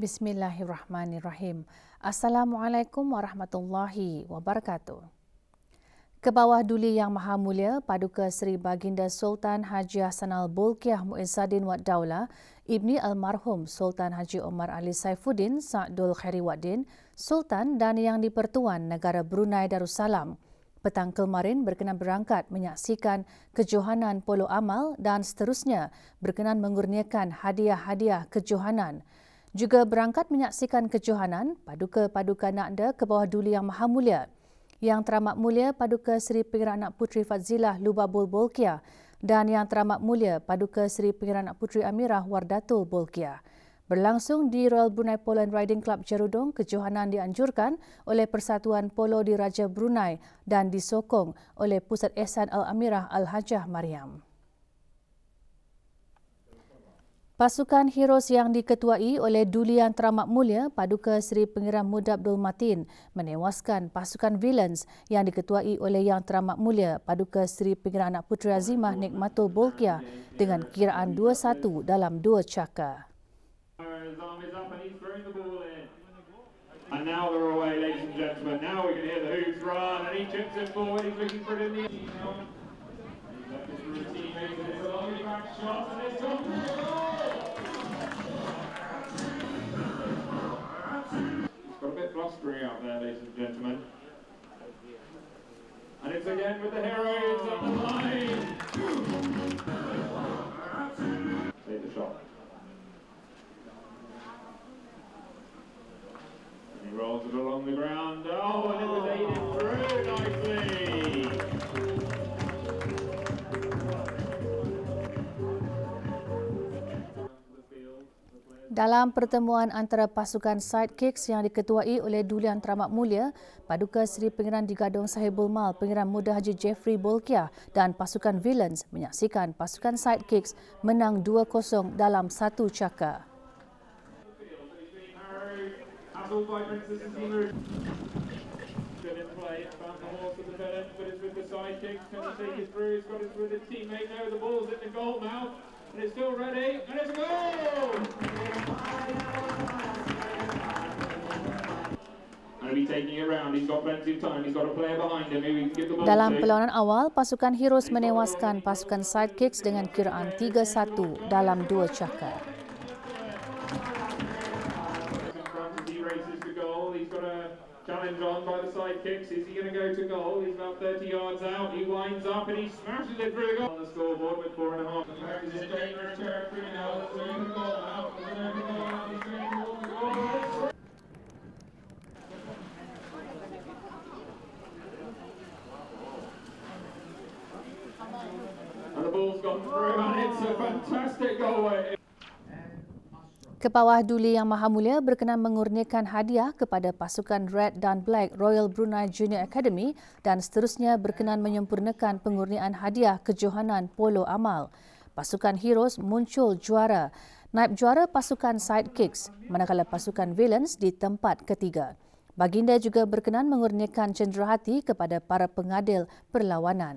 Bismillahirrahmanirrahim. Assalamualaikum warahmatullahi wabarakatuh. Kebawah Duli Yang Maha Mulia, Paduka Seri Baginda Sultan Haji Hasanal Bolkiah Muizzaddin Wad Daulah, Ibni Almarhum Sultan Haji Omar Ali Saifuddin Sa'dul Khairi Waddin, Sultan dan Yang Dipertuan Negara Brunei Darussalam, petang kemarin berkenan berangkat menyaksikan kejohanan Polo Amal dan seterusnya berkenan mengurniakan hadiah-hadiah kejohanan juga berangkat menyaksikan kejohanan paduka-paduka Nakda ke bawah duli Yang Maha Mulia. Yang teramat mulia paduka Seri Pengira Anak Puteri Fadzilah Lubabul Bolkiah dan yang teramat mulia paduka Seri Pengira Anak Puteri Amirah Wardatul Bolkiah. Berlangsung di Royal Brunei Poland Riding Club Jerudong, kejohanan dianjurkan oleh Persatuan Polo di Raja Brunei dan disokong oleh Pusat Ehsan Al-Amirah Al-Hajah Mariam. Pasukan Heroes yang diketuai oleh Dulian Teramat Mulia Paduka Seri Pengiran Muda Abdul Matin menewaskan pasukan Villains yang diketuai oleh Yang Teramat Mulia Paduka Seri Pengiran Anak Putri Azimah Nikmatul Bolkiah dengan kiraan 2-1 dalam dua caka. And now and with the Harriers on the line. Take the shot. And he rolls it along the ground. Oh, Dalam pertemuan antara pasukan sidekicks yang diketuai oleh Duli Teramat Mulia, Paduka Seri Pengiran di Gadong Sahibul Mal, Pengiran Muda Haji Jeffrey Bolkiah dan pasukan Villains menyaksikan pasukan sidekicks menang 2-0 dalam satu caka. Play, dalam perlawanan awal, pasukan Heroes menewaskan pasukan Sidekicks dengan kiraan 3-1 dalam dua cakar. climbs on by the side kicks. Is he going to go to goal? He's about 30 yards out. He winds up and he smashes it through the goal. On the scoreboard with four and a half. And the ball's gone through and it's a fantastic goal. Eh? Kepawah Duli Yang Maha Mulia berkenan mengurniakan hadiah kepada pasukan Red dan Black Royal Brunei Junior Academy dan seterusnya berkenan menyempurnakan pengurniaan hadiah kejohanan polo amal. Pasukan Heroes muncul juara. Naib juara pasukan Sidekicks, manakala pasukan Villains di tempat ketiga. Baginda juga berkenan mengurniakan cenderahati kepada para pengadil perlawanan.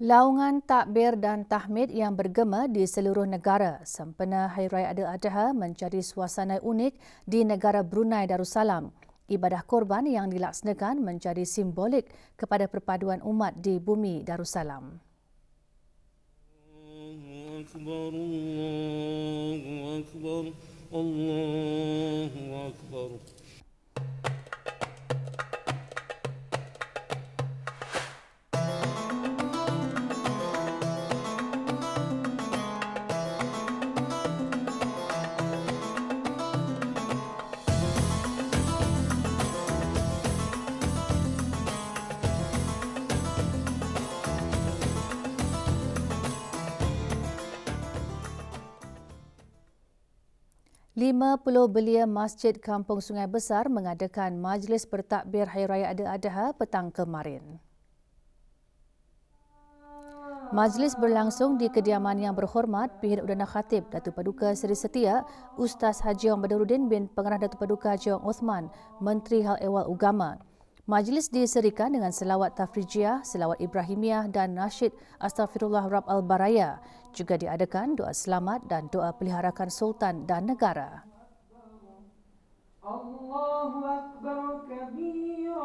Laungan takbir dan tahmid yang bergema di seluruh negara sempena Hari Raya Adil Adha menjadi suasana unik di negara Brunei Darussalam. Ibadah korban yang dilaksanakan menjadi simbolik kepada perpaduan umat di bumi Darussalam. Akbar, Allahu Akbar, Allahu Akbar. 50 belia Masjid Kampung Sungai Besar mengadakan majlis bertakbir Hari Raya Adha-Adha petang kemarin. Majlis berlangsung di kediaman yang berhormat Pihir Udana Khatib, Datuk Paduka Seri Setia, Ustaz Haji Ong Badarudin bin Pengarah Datuk Paduka Haji Ong Osman, Menteri Hal Ehwal Ugama. Majlis diserikan dengan selawat tafrijiah, selawat Ibrahimiah dan nasyid astaghfirullah rab al baraya. Juga diadakan doa selamat dan doa peliharakan sultan dan negara. Allahu akbar kabira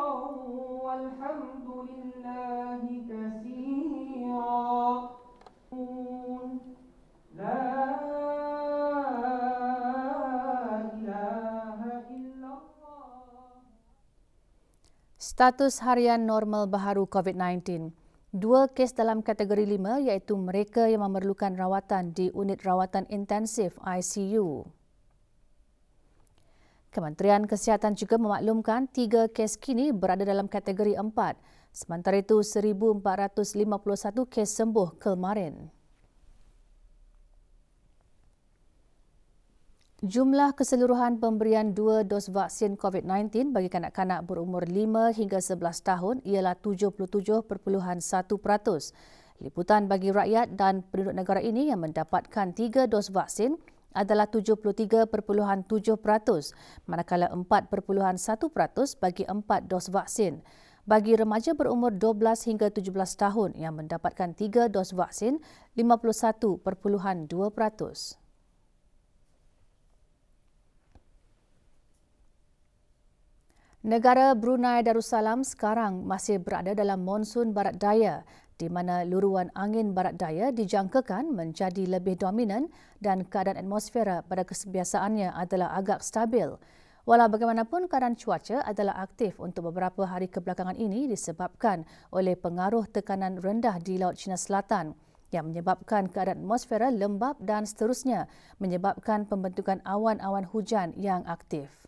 Status harian normal baharu COVID-19. Dua kes dalam kategori lima, iaitu mereka yang memerlukan rawatan di unit rawatan intensif ICU. Kementerian Kesihatan juga memaklumkan tiga kes kini berada dalam kategori empat. Sementara itu, 1,451 kes sembuh kemarin. Jumlah keseluruhan pemberian dua dos vaksin COVID-19 bagi kanak-kanak berumur 5 hingga 11 tahun ialah 77.1%. Liputan bagi rakyat dan penduduk negara ini yang mendapatkan tiga dos vaksin adalah 73.7%, manakala 4.1% bagi empat dos vaksin. Bagi remaja berumur 12 hingga 17 tahun yang mendapatkan tiga dos vaksin, 51.2%. Negara Brunei Darussalam sekarang masih berada dalam monsun barat daya di mana luruan angin barat daya dijangkakan menjadi lebih dominan dan keadaan atmosfera pada kesebiasaannya adalah agak stabil. Walau bagaimanapun keadaan cuaca adalah aktif untuk beberapa hari kebelakangan ini disebabkan oleh pengaruh tekanan rendah di Laut China Selatan yang menyebabkan keadaan atmosfera lembap dan seterusnya menyebabkan pembentukan awan-awan hujan yang aktif.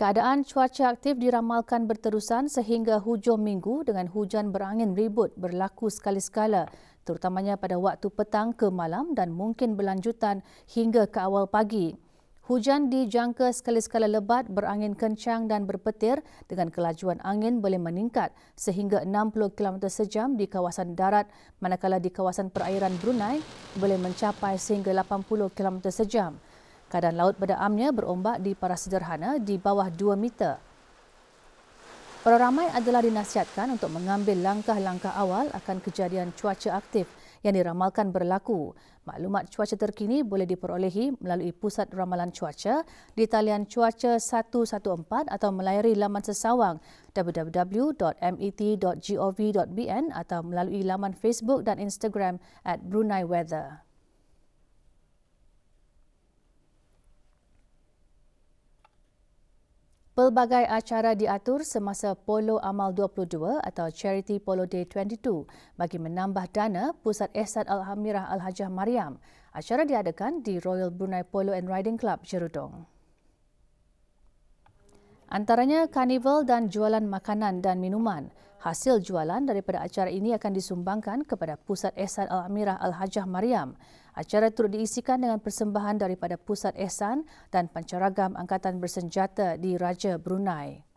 Keadaan cuaca aktif diramalkan berterusan sehingga hujung minggu dengan hujan berangin ribut berlaku sekali-sekala terutamanya pada waktu petang ke malam dan mungkin berlanjutan hingga ke awal pagi. Hujan dijangka sekali-sekala lebat berangin kencang dan berpetir dengan kelajuan angin boleh meningkat sehingga 60 km sejam di kawasan darat manakala di kawasan perairan Brunei boleh mencapai sehingga 80 km sejam. Keadaan laut pada amnya berombak di paras sederhana di bawah 2 meter. Orang ramai adalah dinasihatkan untuk mengambil langkah-langkah awal akan kejadian cuaca aktif yang diramalkan berlaku. Maklumat cuaca terkini boleh diperolehi melalui Pusat Ramalan Cuaca di talian cuaca 114 atau melayari laman sesawang www.met.gov.bn atau melalui laman Facebook dan Instagram at Brunei Weather. Pelbagai acara diatur semasa Polo Amal 22 atau Charity Polo Day 22 bagi menambah dana Pusat Ehsan Al-Hamirah Al-Hajah Mariam. Acara diadakan di Royal Brunei Polo and Riding Club, Jerudong. Antaranya karnival dan jualan makanan dan minuman. Hasil jualan daripada acara ini akan disumbangkan kepada Pusat Ehsan Al-Amirah Al-Hajah Mariam. Acara turut diisikan dengan persembahan daripada Pusat Ehsan dan Pancaragam Angkatan Bersenjata di Raja Brunei.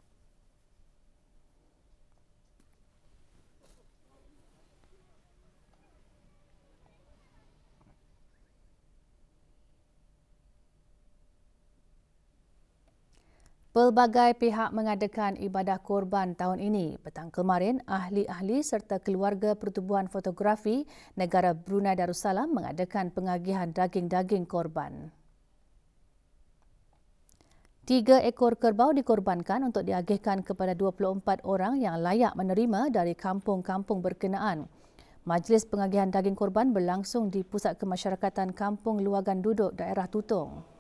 Pelbagai pihak mengadakan ibadah korban tahun ini. Petang kemarin, ahli-ahli serta keluarga pertubuhan fotografi negara Brunei Darussalam mengadakan pengagihan daging-daging korban. Tiga ekor kerbau dikorbankan untuk diagihkan kepada 24 orang yang layak menerima dari kampung-kampung berkenaan. Majlis pengagihan daging korban berlangsung di Pusat Kemasyarakatan Kampung Luagan Duduk, daerah Tutong.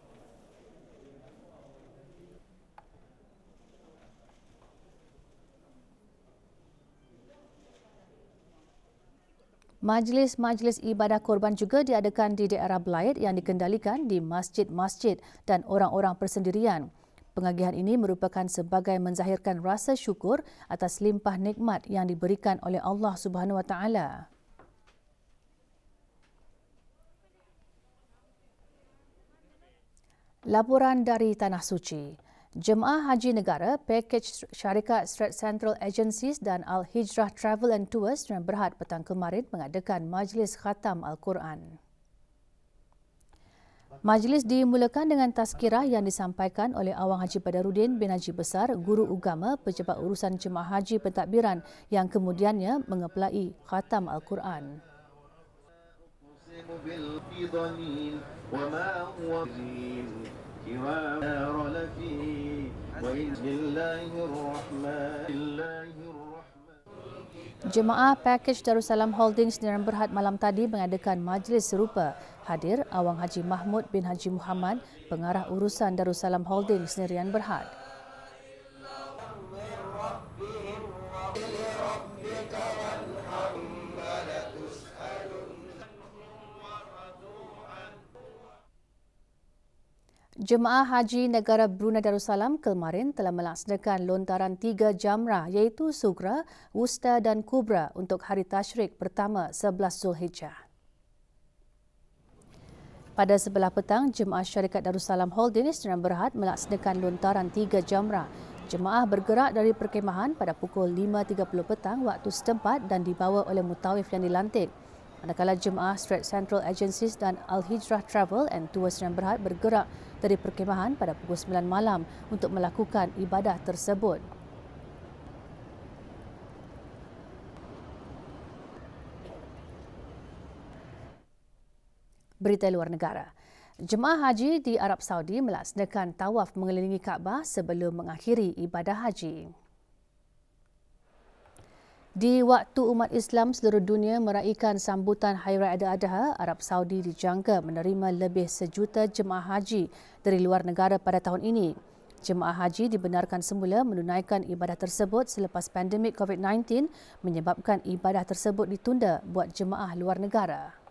Majlis-majlis ibadah korban juga diadakan di daerah Belait yang dikendalikan di masjid-masjid dan orang-orang persendirian. Pengagihan ini merupakan sebagai menzahirkan rasa syukur atas limpah nikmat yang diberikan oleh Allah Subhanahu Wa Taala. Laporan dari Tanah Suci. Jemaah Haji Negara, Package Syarikat Strait Central Agencies dan Al-Hijrah Travel and Tours dan Berhad petang kemarin mengadakan Majlis Khatam Al-Quran. Majlis dimulakan dengan tazkirah yang disampaikan oleh Awang Haji Badarudin bin Haji Besar, Guru Ugama Pejabat Urusan Jemaah Haji Pentadbiran yang kemudiannya mengepelai Khatam Al-Quran. Musim Jemaah Pakej Darussalam Holdings Negeri Berhad malam tadi mengadakan majlis serupa. Hadir Awang Haji Mahmud bin Haji Muhammad, Pengarah Urusan Darussalam Holdings Negeri Berhad. Jemaah Haji Negara Brunei Darussalam kemarin telah melaksanakan lontaran tiga jamrah iaitu Sugra, Wusta dan Kubra untuk hari Tashrik pertama 11 Zulhijjah. Pada sebelah petang, Jemaah Syarikat Darussalam Holdings dan Berhad melaksanakan lontaran tiga jamrah. Jemaah bergerak dari perkemahan pada pukul 5.30 petang waktu setempat dan dibawa oleh mutawif yang dilantik. Manakala jemaah Strait Central Agencies dan Al-Hijrah Travel and Tours yang berhad bergerak dari perkemahan pada pukul 9 malam untuk melakukan ibadah tersebut. Berita luar negara. Jemaah haji di Arab Saudi melaksanakan tawaf mengelilingi Kaabah sebelum mengakhiri ibadah haji. Di waktu umat Islam seluruh dunia meraihkan sambutan Hari Raya Idul Adha, Arab Saudi dijangka menerima lebih sejuta jemaah haji dari luar negara pada tahun ini. Jemaah haji dibenarkan semula menunaikan ibadah tersebut selepas pandemik COVID-19 menyebabkan ibadah tersebut ditunda buat jemaah luar negara.